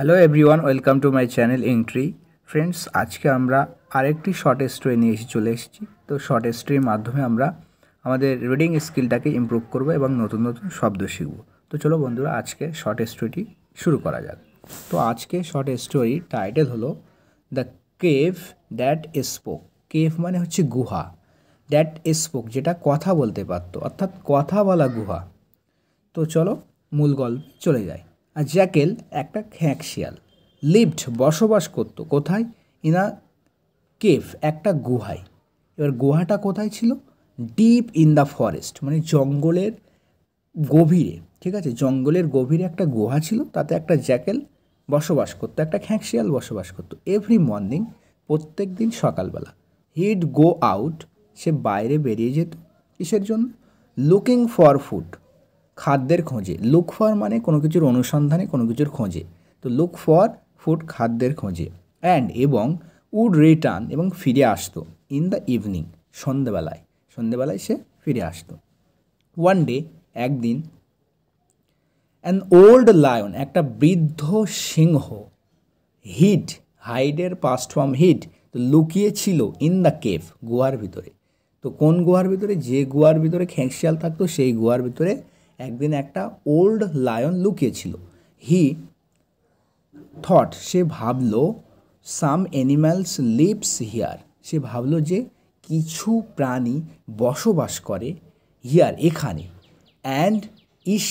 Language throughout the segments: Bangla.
hello everyone welcome to my channel entry friends আজকে আমরা আরেকটি শর্ট স্টোরি নিয়ে এসে চলে এসেছি তো শর্ট স্টোরির মাধ্যমে আমরা আমাদের রিডিং স্কিলটাকে ইমপ্রুভ করব এবং নতুন নতুন শব্দ শিখব তো চলো বন্ধুরা আজকে শর্ট স্টোরিটি শুরু করা যাক তো আজকে শর্ট স্টোরি টাইটেল হলো the cave that spoke cave মানে হচ্ছে গুহা দ্যাট স্পোক যেটা কথা বলতে পারতো অর্থাৎ কথা বলা গুহা তো চলো মূল গল্প চলে যায় জ্যাকেল একটা খ্যাঁক শিয়াল লিভড বসবাস করতো কোথায় ইনা কেফ একটা গুহায় এবার গুহাটা কোথায় ছিল ডিপ ইন দ্য ফরেস্ট মানে জঙ্গলের গভীরে ঠিক আছে জঙ্গলের গভীরে একটা গুহা ছিল তাতে একটা জ্যাকেল বসবাস করতো একটা খ্যাঁকশিয়াল বসবাস করতো এভরি মর্নিং প্রত্যেক দিন সকালবেলা হিড গো আউট সে বাইরে বেরিয়ে যেত কিসের জন্য লুকিং ফর ফুড খাদ্যের খোঁজে লুক ফর মানে কোনো কিছুর অনুসন্ধানে কোনো কিছুর খোঁজে তো লুক ফর ফুড খাদ্যের খোঁজে অ্যান্ড এবং উড রিটার্ন এবং ফিরে আসতো ইন দ্য ইভিনিং সন্ধেবেলায় সন্ধেবেলায় সে ফিরে আসতো ওয়ান ডে একদিন অ্যান ওল্ড লায়ন একটা বৃদ্ধ সিংহ হিড হাইডের পাস্ট ফর্ম হিড তো লুকিয়েছিল ইন দ্য কেভ গুহার ভিতরে তো কোন গুহার ভিতরে যে গুহার ভিতরে খেঁকশিয়াল থাকতো সেই গুহার ভিতরে একদিন একটা ওল্ড লায়ন লুকিয়েছিল হি থট সে ভাবল সাম অ্যানিম্যালস লিভস হিয়ার সে ভাবলো যে কিছু প্রাণী বসবাস করে হিয়ার এখানে অ্যান্ড ইজ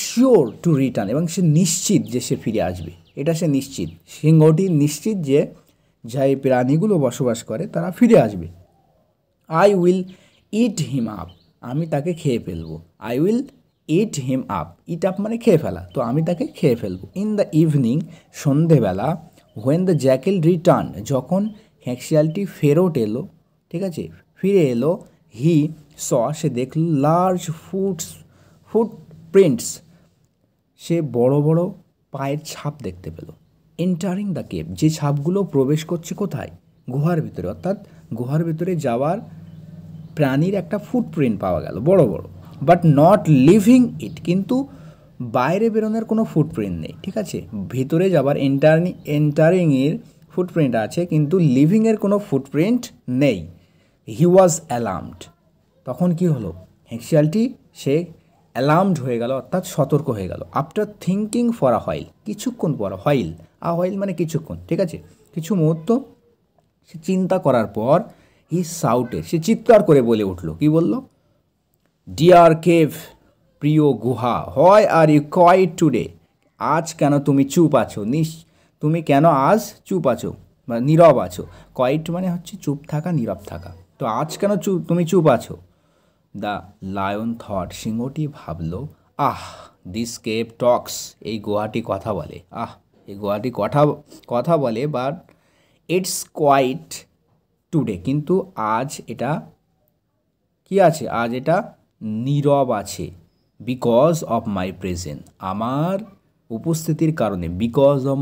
টু রিটার্ন এবং সে নিশ্চিত যে সে ফিরে আসবে এটা সে নিশ্চিত সিংহটি নিশ্চিত যে যাই প্রাণীগুলো বসবাস করে তারা ফিরে আসবে I will eat him up আমি তাকে খেয়ে ফেলবো I will eat him up eat up মানে খেয়ে ফেলা তো আমি তাকে খেয়ে ফেলবো ইন দ্য ইভিনিং সন্ধেবেলা হোয়েন দ্য জ্যাকেল রিটার্ন যখন হ্যাক্সিয়ালটি ফেরত এলো ঠিক আছে ফিরে এলো হি স সে দেখল লার্জ ফুটস ফুট প্রিন্টস সে বড় বড় পায়ের ছাপ দেখতে পেল এন্টারিং দ্য কেভ যে ছাপগুলো প্রবেশ করছে কোথায় গুহার ভিতরে অর্থাৎ গুহার ভিতরে যাওয়ার প্রাণীর একটা ফুটপ্রিন্ট পাওয়া গেল বড় বড় বাট নট লিভিং ইট কিন্তু বাইরে বেরোনোর কোনো ফুটপ্রিন্ট নেই ঠিক আছে ভিতরে যাবার এন্টারনি এন্টারিংয়ের ফুটপ্রিন্ট আছে কিন্তু লিভিংয়ের কোনো ফুটপ্রিন্ট নেই হি ওয়াজ অ্যালার্মড তখন কি হলো হেক্সিয়ালটি সে অ্যালার্মড হয়ে গেল অর্থাৎ সতর্ক হয়ে গেল after thinking for a while কিছুক্ষণ পর হয়েল আ হয়েল মানে কিছুক্ষণ ঠিক আছে কিছু মুহূর্ত সে চিন্তা করার পর হি সাউটে সে চিৎকার করে বলে উঠল কি বললো ডিয়ার কেভ প্রিয় গুহা হয় আর ইউ কোয়াইট টুডে আজ কেন তুমি চুপ আছো নিশ তুমি কেন আজ চুপ আছো বা নীরব আছো কয়েট মানে হচ্ছে চুপ থাকা নীরব থাকা তো আজ কেন চুপ তুমি চুপ আছো দ্য লায়ন থট সিংহটি ভাবল আহ দিস কেভ টক্স এই গুহাটি কথা বলে আহ এই গুহাটি কথা কথা বলে বাট ইটস কোয়াইট টুডে কিন্তু আজ এটা কি আছে আজ এটা নীরব আছে বিকজ অফ মাই প্রেজেন্ট আমার উপস্থিতির কারণে বিকজ অফ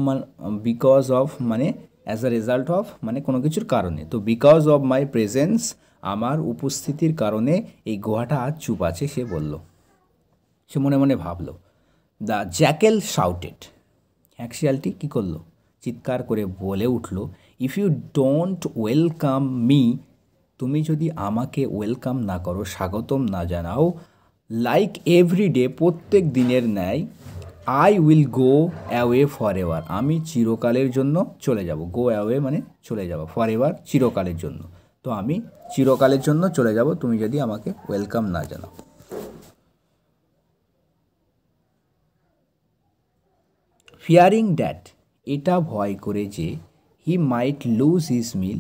বিকজ অফ মানে অ্যাজ আ রেজাল্ট অফ মানে কোনো কিছুর কারণে তো বিকজ অফ মাই প্রেজেন্স আমার উপস্থিতির কারণে এই গুহাটা আজ চুপ আছে সে বলল সে মনে মনে ভাবল দ্য জ্যাকেল শাউটেড হ্যাকশিয়ালটি কী করলো চিৎকার করে বলে উঠল if you don't welcome me তুমি যদি আমাকে ওয়েলকাম না করো স্বাগতম না জানাও লাইক এভরিডে প্রত্যেক দিনের ন্যায় I will go away forever আমি চিরকালের জন্য চলে যাব গো অ্যাওয়ে মানে চলে যাব ফর এভার চিরকালের জন্য তো আমি চিরকালের জন্য চলে যাব তুমি যদি আমাকে ওয়েলকাম না জানাও ফিয়ারিং ড্যাট এটা ভয় করে যে হি মাইট লুজ হিজ মিল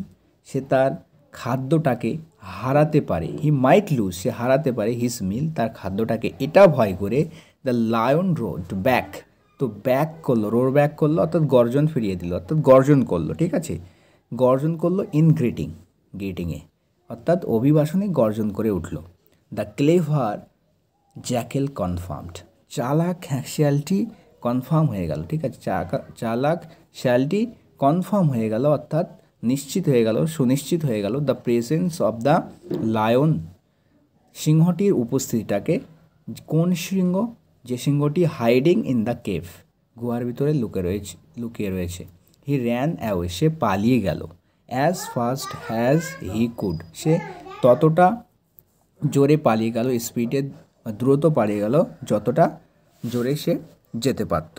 সে তার খাদ্যটাকে হারাতে পারে হি মাইট লুজ সে হারাতে পারে হিস মিল তার খাদ্যটাকে এটা ভয় করে দ্য লায়ন রোড ব্যাক তো ব্যাক করলো রোড ব্যাক করলো অর্থাৎ গর্জন ফিরিয়ে দিল অর্থাৎ গর্জন করলো ঠিক আছে গর্জন করলো ইন গ্রিটিং গ্রিটিংয়ে অর্থাৎ অভিবাসনে গর্জন করে উঠল দ্য ক্লেভার জ্যাকেল কনফার্মড চালাক শিয়ালটি কনফার্ম হয়ে গেল ঠিক আছে চালাক শিয়ালটি কনফার্ম হয়ে গেল অর্থাৎ নিশ্চিত হয়ে গেল সুনিশ্চিত হয়ে গেল the presence of the lion সিংহটির উপস্থিতিটাকে কোন সিংহ যে সিংহটি হাইডিং ইন দ্য কেভ গুহার ভিতরে লুকে রয়েছে লুকিয়ে রয়েছে হি র্যান অ্যাওয়ে সে পালিয়ে গেল as fast has he could সে ততটা জোরে পালিয়ে গেল স্পিডে দ্রুত পালিয়ে গেল যতটা জোরে সে যেতে পারত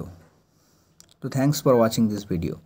তো thanks for watching this video